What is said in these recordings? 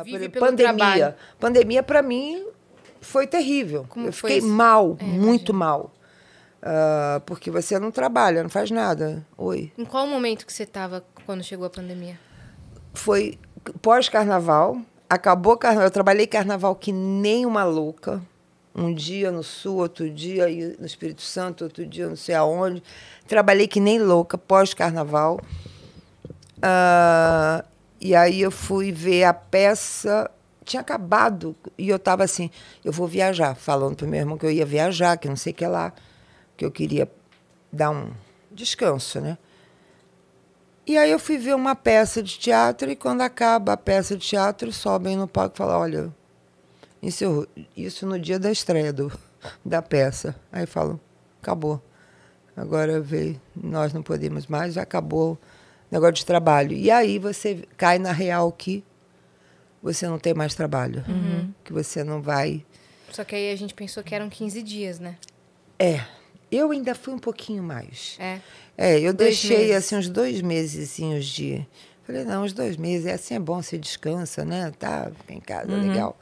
Ah, pandemia. Trabalho. Pandemia, para mim, foi terrível. Como eu fiquei mal, é, muito imagina. mal. Uh, porque você não trabalha, não faz nada. Oi. Em qual momento que você estava quando chegou a pandemia? Foi pós-carnaval. Acabou carnaval. Eu trabalhei carnaval que nem uma louca. Um dia no Sul, outro dia no Espírito Santo, outro dia não sei aonde. Trabalhei que nem louca, pós-carnaval. Uh, e aí eu fui ver a peça, tinha acabado, e eu estava assim, eu vou viajar, falando para o meu irmão que eu ia viajar, que não sei o que lá, que eu queria dar um descanso, né? E aí eu fui ver uma peça de teatro e quando acaba a peça de teatro, sobem no palco e falam, olha, isso, isso no dia da estreia do, da peça. Aí falam, acabou. Agora veio, nós não podemos mais, acabou negócio de trabalho. E aí você cai na real que você não tem mais trabalho. Uhum. uhum. Que você não vai. Só que aí a gente pensou que eram 15 dias, né? É. Eu ainda fui um pouquinho mais. É. É, eu dois deixei meses. assim uns dois meses de. Falei, não, uns dois meses. É assim é bom, você descansa, né? Tá, vem em casa, tá uhum. legal.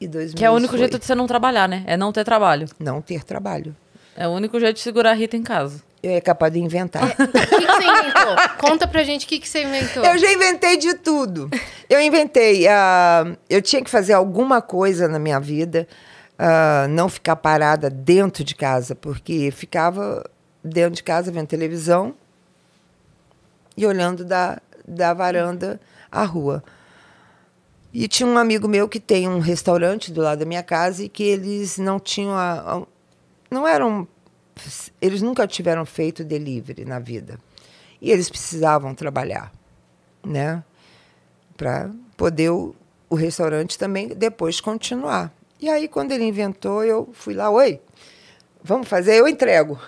E dois que meses. Que é o único foi. jeito de você não trabalhar, né? É não ter trabalho. Não ter trabalho. É o único jeito de segurar a Rita em casa. Eu é capaz de inventar. É, o que, que, você inventou? Conta pra gente o que, que você inventou. Eu já inventei de tudo. Eu inventei. Uh, eu tinha que fazer alguma coisa na minha vida, uh, não ficar parada dentro de casa, porque ficava dentro de casa vendo televisão e olhando da, da varanda a rua. E tinha um amigo meu que tem um restaurante do lado da minha casa e que eles não tinham. A, a, não eram eles nunca tiveram feito delivery na vida. E eles precisavam trabalhar, né? Para poder o, o restaurante também depois continuar. E aí, quando ele inventou, eu fui lá, oi, vamos fazer, eu entrego.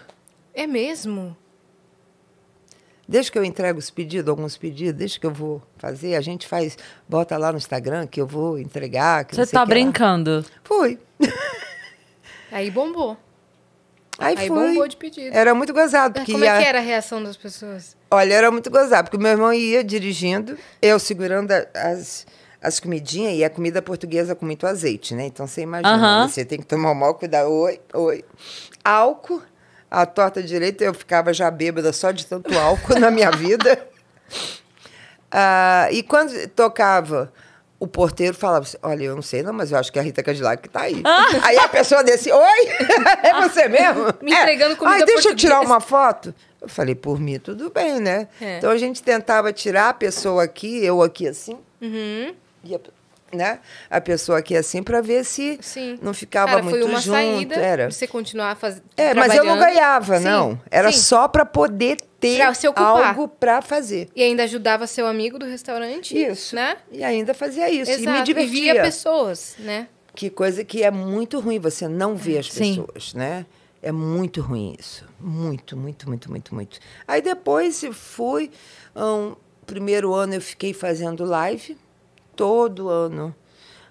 É mesmo? Desde que eu entrego os pedidos, alguns pedidos, desde que eu vou fazer, a gente faz, bota lá no Instagram que eu vou entregar. Você está brincando? Lá. Fui. aí bombou. Aí, aí bombou de pedido. Era muito gozado. Porque Como é que era a reação das pessoas? Olha, era muito gozado, porque meu irmão ia dirigindo, eu segurando as, as comidinhas, e a comida portuguesa com muito azeite, né? Então você imagina, uh -huh. Né? você tem que tomar mal, cuidar, oi, oi. Álcool, a torta direita, eu ficava já bêbada só de tanto álcool na minha vida. Ah, e quando tocava o porteiro falava assim, olha, eu não sei não, mas eu acho que é a Rita Cadillac que tá aí. Ah. Aí a pessoa desse, oi, é você ah! mesmo? Me entregando com é. comida Ai, deixa eu tirar uma foto. Eu falei, por mim, tudo bem, né? É. Então a gente tentava tirar a pessoa aqui, eu aqui assim, uhum. e a né? A pessoa aqui é assim para ver se Sim. não ficava Cara, muito foi uma junto. Saída era. Você continuar fazendo. É, mas eu não ganhava, Sim. não. Era Sim. só para poder ter pra algo para fazer. E ainda ajudava seu amigo do restaurante. Isso. Né? E ainda fazia isso. Exato. E me divertia. E via pessoas, né? Que coisa que é muito ruim você não vê as pessoas, né? É muito ruim isso. Muito, muito, muito, muito, muito. Aí depois fui. Um, primeiro ano eu fiquei fazendo live todo ano.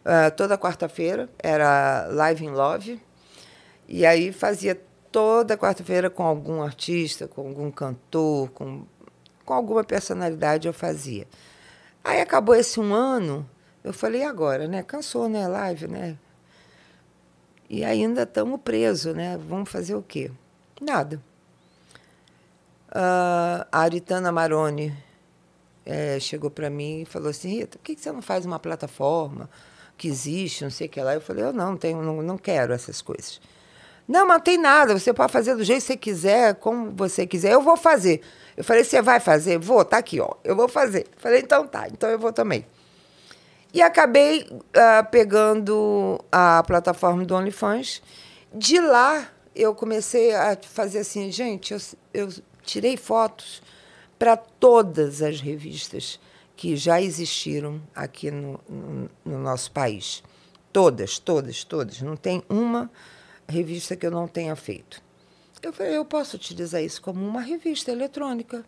Uh, toda quarta-feira era Live in Love. E aí fazia toda quarta-feira com algum artista, com algum cantor, com, com alguma personalidade eu fazia. Aí acabou esse um ano, eu falei, agora, né? Cansou, né? Live, né? E ainda estamos presos, né? Vamos fazer o quê? Nada. Uh, a Aritana Maroni é, chegou para mim e falou assim, Rita, por que, você não faz uma plataforma que existe, não sei o que lá? Eu falei, eu não, tenho, não, não quero essas coisas. Não, mas não tem nada, você pode fazer do jeito que você quiser, como você quiser, eu vou fazer. Eu falei, você vai fazer? Vou, tá aqui, ó, eu vou fazer. Eu falei, então tá, então eu vou também. E acabei uh, pegando a plataforma do OnlyFans. De lá, eu comecei a fazer assim, gente, eu, eu tirei fotos para todas as revistas que já existiram aqui no, no, no, nosso país. Todas, todas, todas. Não tem uma revista que eu não tenha feito. Eu falei, eu posso utilizar isso como uma revista eletrônica.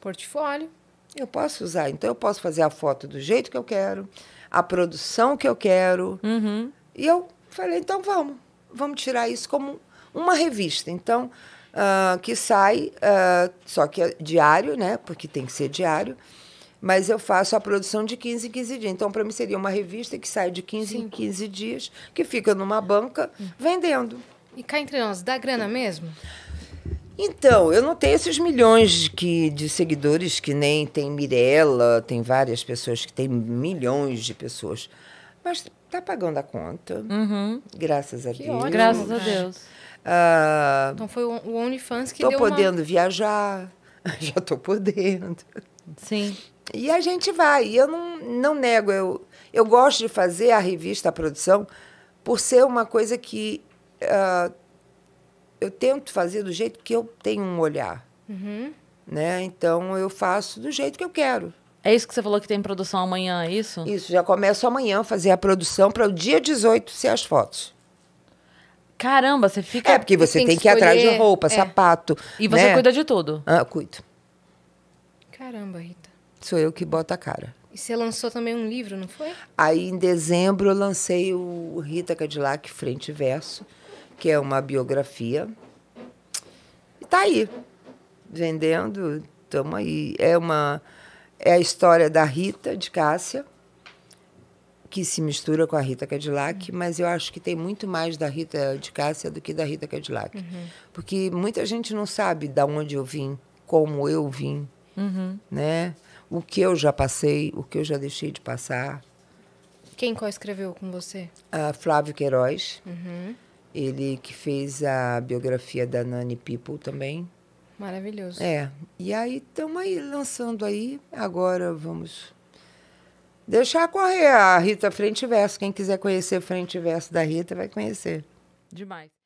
Portfólio. Eu posso usar. Então, eu posso fazer a foto do jeito que eu quero, a produção que eu quero. Uhum. E eu falei, então vamos. Vamos tirar isso como uma revista. Então, uh, que sai, uh, só que é diário, né? Porque tem que ser diário. Mas eu faço a produção de 15 em 15 dias. Então, para mim, seria uma revista que sai de 15 Sim. em 15 dias, que fica numa banca vendendo. E cá entre nós, dá grana mesmo? Então, eu não tenho esses milhões que, de seguidores que nem tem Mirella, tem várias pessoas que tem milhões de pessoas. Mas tá pagando a conta. Uhum. Graças a que Deus. Ótimo. Graças a Deus. Ah, então foi o OnlyFans que tô deu Estou podendo uma... viajar, já estou podendo. Sim. E a gente vai. E eu não, não nego, eu, eu gosto de fazer a revista, a produção, por ser uma coisa que uh, eu tento fazer do jeito que eu tenho um olhar. Uhum. Né? Então eu faço do jeito que eu quero. É isso que você falou que tem produção amanhã, é isso? Isso, já começo amanhã a fazer a produção para o dia 18 ser as fotos. Caramba, você fica. É, porque você tem, tem que, ir atrás de roupa, é. sapato. E você né? cuida de tudo. Ah, cuido. Caramba, Rita. Sou eu que boto a cara. E você lançou também um livro, não foi? Aí, em dezembro, eu lancei o Rita Cadillac Frente e Verso, que é uma biografia. E tá aí. Vendendo, estamos aí. É uma. É a história da Rita de Cássia que se mistura com a Rita Cadillac, uhum. mas eu acho que tem muito mais da Rita de Cássia do que da Rita Cadillac. Uhum. Porque muita gente não sabe de onde eu vim, como eu vim, uhum. né? O que eu já passei, o que eu já deixei de passar. Quem coescreveu com você? A Flávio Queiroz. Uhum. Ele que fez a biografia da Nani People também. Maravilhoso. É. E aí estamos aí lançando aí. Agora vamos deixar correr a Rita Frente Verso. Quem quiser conhecer Frente Verso da Rita vai conhecer. Demais.